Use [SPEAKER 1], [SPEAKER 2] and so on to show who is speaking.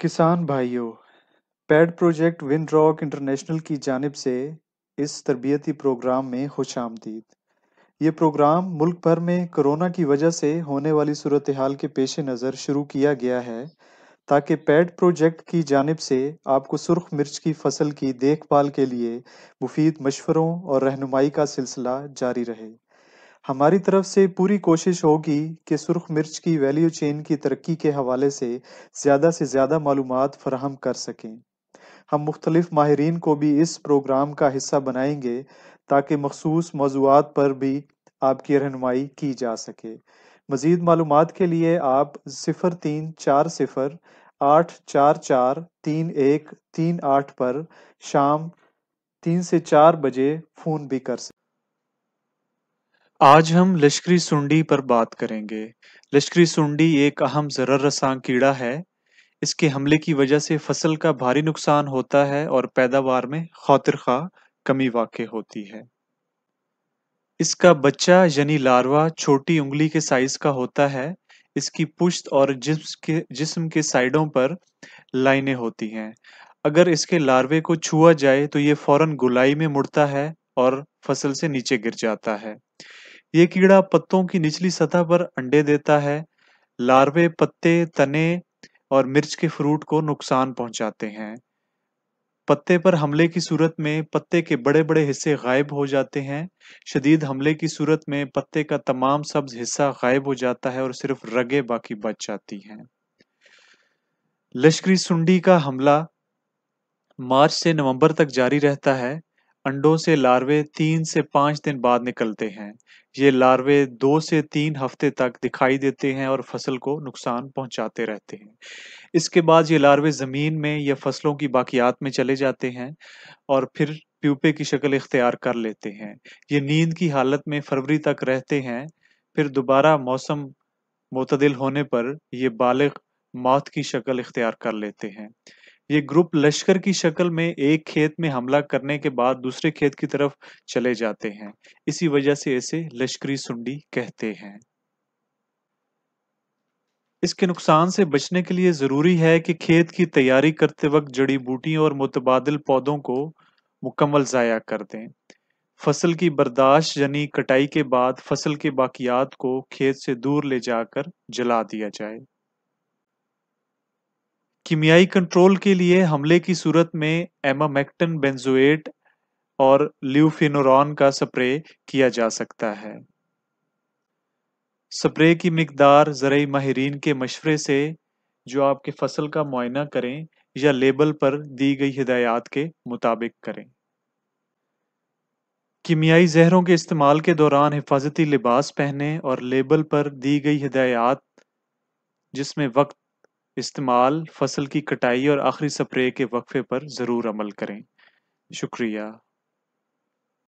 [SPEAKER 1] किसान भाइयों paid project Winrock International की जानब से इस तरबियती प्रोग्राम में खुश आमदीद ये प्रोग्राम मुल्क भर में कोरोना की वजह से होने वाली सूरत हाल के पेश नज़र शुरू किया गया है ताकि पेड प्रोजेक्ट की जानब से आपको सुर्ख मिर्च की फसल की देखभाल के लिए मुफीद मशवरों और रहनुमाई का सिलसिला जारी रहे हमारी तरफ से पूरी कोशिश होगी कि सुर्ख मिर्च की वैल्यू चेन की तरक्की के हवाले से ज़्यादा से ज़्यादा मालूम फराहम कर सकें हम मुख्तलिफ माहरीन को भी इस प्रोग्राम का हिस्सा बनाएंगे ताकि मखसूस मौजूद पर भी आपकी रहनमाई की जा सके मज़ीद मालूम के लिए आप सिफ़र तीन चार सिफ़र आठ चार चार तीन एक तीन आठ पर शाम तीन से चार बजे फ़ोन भी कर सकते
[SPEAKER 2] आज हम लश्करी सुंडी पर बात करेंगे लश्करी सुंडी एक अहम जरर रसा कीड़ा है इसके हमले की वजह से फसल का भारी नुकसान होता है और पैदावार में खातिर खा कमी वाक़ होती है इसका बच्चा यानी लार्वा छोटी उंगली के साइज का होता है इसकी पुश्त और जिस्म के जिस्म के साइडों पर लाइनें होती हैं अगर इसके लार्वे को छुआ जाए तो ये फौरन गुलाई में मुड़ता है और फसल से नीचे गिर जाता है ये कीड़ा पत्तों की निचली सतह पर अंडे देता है लार्वे पत्ते तने और मिर्च के फ्रूट को नुकसान पहुंचाते हैं पत्ते पर हमले की सूरत में पत्ते के बड़े बड़े हिस्से गायब हो जाते हैं शदीद हमले की सूरत में पत्ते का तमाम सब्ज हिस्सा गायब हो जाता है और सिर्फ रगे बाकी बच जाती हैं लश्करी सुंडी का हमला मार्च से नवंबर तक जारी रहता है अंडों से लार्वे तीन से पाँच दिन बाद निकलते हैं ये लार्वे दो से तीन हफ्ते तक दिखाई देते हैं और फसल को नुकसान पहुंचाते रहते हैं इसके बाद ये लार्वे ज़मीन में या फसलों की बाकियात में चले जाते हैं और फिर प्यूपे की शक्ल इख्तियार कर लेते हैं ये नींद की हालत में फरवरी तक रहते हैं फिर दोबारा मौसम मतदिल होने पर ये बालग मौत की शक्ल इख्तियार कर लेते हैं ये ग्रुप लश्कर की शक्ल में एक खेत में हमला करने के बाद दूसरे खेत की तरफ चले जाते हैं इसी वजह से इसे लश्करी सुंडी कहते हैं इसके नुकसान से बचने के लिए ज़रूरी है कि खेत की तैयारी करते वक्त जड़ी बूटियों और मुतबादल पौधों को मुकम्मल ज़ाया कर दें फसल की बर्दाश्त यानी कटाई के बाद फसल के बाकियात को खेत से दूर ले जाकर जला दिया जाए कीमियाई कंट्रोल के लिए हमले की सूरत में एमामेक्टन बेंजोएट और ल्यूफिनोरॉन का स्प्रे किया जा सकता है स्प्रे की मकदार ज़रूरी माहरीन के मशवरे से जो आपके फसल का मुआयना करें या लेबल पर दी गई हिदायत के मुताबिक करें कीमियाई जहरों के इस्तेमाल के दौरान हिफाजती लिबास पहने और लेबल पर दी गई हिदायत जिसमें वक्त इस्तेमाल फसल की कटाई और आखिरी स्प्रे के वक्फे पर ज़रूर अमल करें शुक्रिया